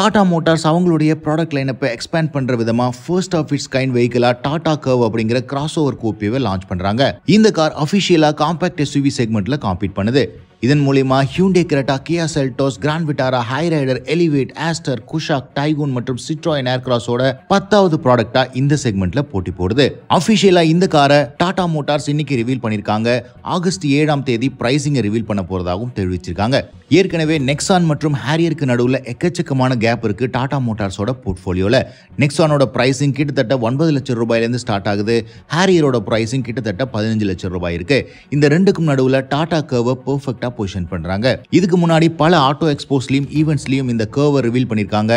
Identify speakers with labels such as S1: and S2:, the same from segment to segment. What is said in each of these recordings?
S1: டாடா மோட்டார்ஸ் அவங்களுடைய ப்ராடக்ட் லைனப்பை எக்ஸ்பேண்ட் பண்ணுற விதமாக ஃபர்ஸ்ட் ஆஃப் இட்ஸ் கைண்ட் வெஹிக்கிளாக டாடா கர்வ் அப்படிங்கிற கிராஸ் ஓவர் கோப்பியவை லான்ச் பண்ணுறாங்க இந்த கார் அஃபிஷியலாக காம்பேக்ட் எஸ்யூவி செக்மெண்ட்டில் காம்பீட் பண்ணுது இதன் மூலியமா Hyundai Creta Kia Seltos Grand Vitara Hyryder Elevate Astor Kushaq Taigun மற்றும் சிட்ராயின் ஏர்கிராஸோட பத்தாவது ப்ராடக்டா இந்த செக்மெண்ட்ல போட்டி போடுது அபிஷியலா இந்த காரை டாடா மோட்டார்ஸ் இன்னைக்கு ரிவீல் பண்ணிருக்காங்க ஆகஸ்ட் ஏழாம் தேதி பிரைசிங்க ரிவீல் பண்ண போறதாகவும் தெரிவிச்சிருக்காங்க ஏற்கனவே நெக்ஸான் மற்றும் ஹேரியருக்கு நடுவில் எக்கச்சக்கமான கேப் இருக்குது டாடா மோட்டார்ஸோட போர்ட்ஃபோலியோவில் நெக்ஸானோட ப்ரைஸிங் கிட்டத்தட்ட ஒன்பது லட்சம் ரூபாயிலேருந்து ஸ்டார்ட் ஆகுது ஹேரியரோட ப்ரைஸிங் கிட்டத்தட்ட பதினஞ்சு லட்சம் ரூபாய் இருக்குது இந்த ரெண்டுக்கும் நடுவில் டாடா கர்வை பெர்ஃபெக்டாக பொசிஷன் பண்ணுறாங்க இதுக்கு முன்னாடி பல ஆட்டோ எக்ஸ்போஸ்லையும் ஈவெண்ட்ஸ்லையும் இந்த கர்வை ரிவீல் பண்ணியிருக்காங்க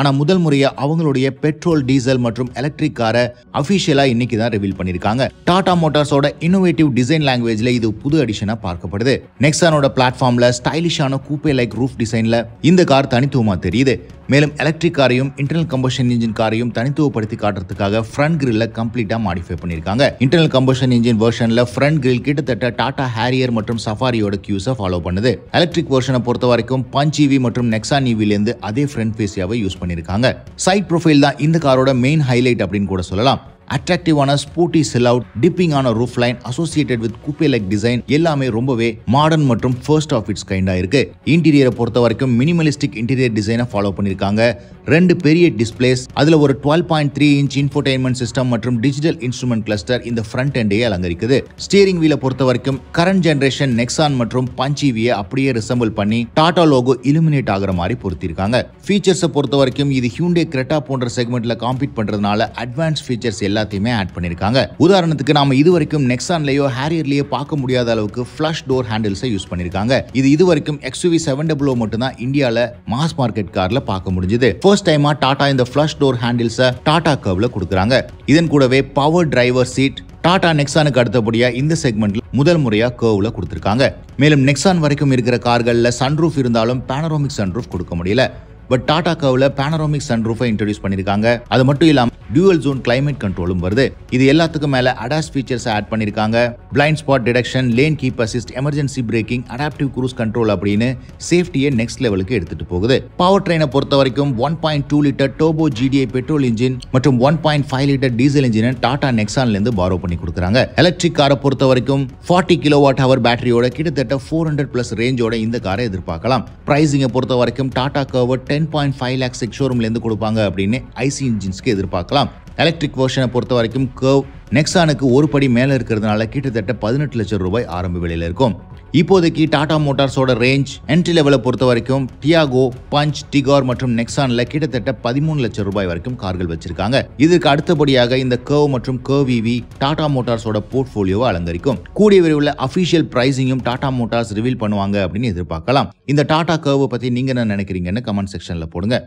S1: ஆனால் முதல் முறையாக அவங்களுடைய பெட்ரோல் டீசல் மற்றும் எலக்ட்ரிக் காரை அஃபிஷியலாக இன்னைக்கு தான் ரிவீல் பண்ணியிருக்காங்க டாடா மோட்டார்ஸோட இன்னோவேட்டிவ் டிசைன் லாங்குவேஜில் இது புது அடிஷனாக பார்க்கப்படுது நெக்ஸானோட பிளாட்ஃபார்மில் ஸ்டைலிஷான பார்த்தீங்கன்னா கூப்பே லைக் ரூஃப் டிசைனில் இந்த கார் தனித்துவமாக தெரியுது மேலும் எலக்ட்ரிக் காரையும் இன்டர்னல் கம்பஷன் இன்ஜின் காரையும் தனித்துவப்படுத்தி காட்டுறதுக்காக ஃப்ரண்ட் கிரில்ல கம்ப்ளீட்டாக மாடிஃபை பண்ணியிருக்காங்க இன்டர்னல் கம்பஷன் இன்ஜின் வெர்ஷனில் ஃப்ரண்ட் கிரில் கிட்டத்தட்ட டாடா ஹேரியர் மற்றும் சஃபாரியோட கியூஸை ஃபாலோ பண்ணுது எலக்ட்ரிக் வெர்ஷனை பொறுத்த வரைக்கும் பஞ்ச் இவி e மற்றும் நெக்ஸா e இவிலேருந்து அதே ஃப்ரண்ட் ஃபேஸியாவை யூஸ் பண்ணியிருக்காங்க சைட் ப்ரொஃபைல் தான் இந்த காரோட மெயின் ஹைலைட் அப்படின்னு கூட சொல்லலாம் அட்ராக்டிவான ஸ்பூட்டி செல் அவுட் டிப்பிங்கான roof line associated with coupe like design எல்லாமே ரொம்பவே மாடர்ன் மற்றும் ஃபர்ஸ்ட் ஆஃப் இட்ஸ் கைண்டாக இருக்கு இன்டீரியரை பொறுத்த வரைக்கும் மினிமலிஸ்டிக் இன்டீரியர் டிசைனை ஃபாலோ பண்ணியிருக்காங்க ரெண்டு பெரிய டிஸ்பிளேஸ் அதில் ஒரு twelve point three inch infotainment system மற்றும் டிஜிட்டல் இன்ஸ்ட்ருமெண்ட் கிளஸ்டர் இந்த ஃப்ரண்ட் எண்டையே அலங்கரிக்குது ஸ்டீரிங் வீல பொறுத்த வரைக்கும் கரண்ட் ஜென்ரேஷன் நெக்ஸான் மற்றும் பஞ்சிவியை e அப்படியே ரிசம்பிள் பண்ணி டாடா லோகோ இலுமினேட் ஆகிற மாதிரி பொருத்திருக்காங்க ஃபீச்சர்ஸை பொறுத்த வரைக்கும் இது ஹியூண்டே கிரெட்டா போன்ற செக்மெண்ட்ல காம்பீட் பண்றதுனால அட்வான்ஸ் ஃபீச்சர்ஸ் எல்லாத்தையுமே ஆட் பண்ணிருக்காங்க உதாரணத்துக்கு நாம இது வரைக்கும் நெக்ஸான்லயோ ஹேரியர்லயோ பார்க்க முடியாத அளவுக்கு ஃபிளஷ் டோர் ஹேண்டில்ஸை யூஸ் பண்ணிருக்காங்க இது இது வரைக்கும் எக்ஸ்யூவி செவன் டபுள் மட்டும் தான் இந்தியாவில் மாஸ் மார்க்கெட் கார்ல பார்க்க முடிஞ்சது ஃபர்ஸ்ட் டைமா டாடா இந்த ஃபிளஷ் டோர் ஹேண்டில்ஸை டாடா கர்வ்ல கொடுக்குறாங்க இதன் கூடவே பவர் டிரைவர் சீட் டாடா நெக்ஸானுக்கு அடுத்தபடியா இந்த செக்மெண்ட்ல முதல் முறையா கர்வ்ல கொடுத்திருக்காங்க மேலும் நெக்ஸான் வரைக்கும் இருக்கிற கார்களில் சன்ரூஃப் இருந்தாலும் பேனரோமிக் சன்ரூஃப் கொடுக்க முடியல பட் டாடா பேனரோமிக்ஸ் பேனரோமிக் சன்ரூஃபை இன்ட்ரடியூஸ் பண்ணியிருக்காங்க அது மட்டும் இல்லாமல் டியூவல் ஜோன் கிளைமேட் கண்ட்ரோலும் வருது இது எல்லாத்துக்கும் மேல அடாஸ் ஃபீச்சர்ஸை ஆட் பண்ணிருக்காங்க blind spot detection lane keep assist emergency braking adaptive cruise control அப்படின்னு சேஃப்டியை நெக்ஸ்ட் லெவலுக்கு எடுத்துட்டு போகுது பவர் ட்ரெயினை பொறுத்த வரைக்கும் one point two litre turbo GDI petrol engine மற்றும் one point five litre diesel இன்ஜினை டாடா நெக்ஸான்ல இருந்து பாரோ பண்ணி கொடுக்குறாங்க எலக்ட்ரிக் காரை பொறுத்த வரைக்கும் ஃபார்ட்டி கிலோ வாட் ஹவர் பேட்டரியோட கிட்டத்தட்ட ஃபோர் ஹண்ட்ரட் பிளஸ் ரேஞ்சோட இந்த காரை எதிர்பார்க்கலாம் பிரைசிங்கை பொறுத்த வரைக்கும் Tata Curve ten point five lakhs ஷோரூம்லேருந்து கொடுப்பாங்க அப்படின்னு ஐசி இன்ஜின்ஸ்க்கு எதிர்பார்க்கலாம் எலக்ட்ரிக் வேர்ஷனை பொறுத்த வரைக்கும் கர்வ் நெக்ஸானுக்கு ஒரு படி மேலே இருக்கிறதுனால கிட்டத்தட்ட பதினெட்டு லட்சம் ரூபாய் ஆரம்ப விலையில் இருக்கும் இப்போதைக்கு டாடா மோட்டார்ஸோட ரேஞ்ச் என்ட்ரி லெவலை பொறுத்த வரைக்கும் டியாகோ பஞ்ச் டிகார் மற்றும் நெக்ஸான்ல கிட்டத்தட்ட பதிமூணு லட்சம் ரூபாய் வரைக்கும் கார்கள் வச்சிருக்காங்க இதுக்கு அடுத்தபடியாக இந்த கர்வ் மற்றும் கர்வ் டாடா மோட்டார்ஸோட போர்ட்ஃபோலியோவை அலங்கரிக்கும் கூடிய விரைவில் அபிஷியல் பிரைசிங்கும் டாடா மோட்டார்ஸ் ரிவீல் பண்ணுவாங்க அப்படின்னு எதிர்பார்க்கலாம் இந்த டாடா கர்வை பத்தி நீங்க என்ன நினைக்கிறீங்கன்னு கமெண்ட் செக்ஷன்ல போடுங்க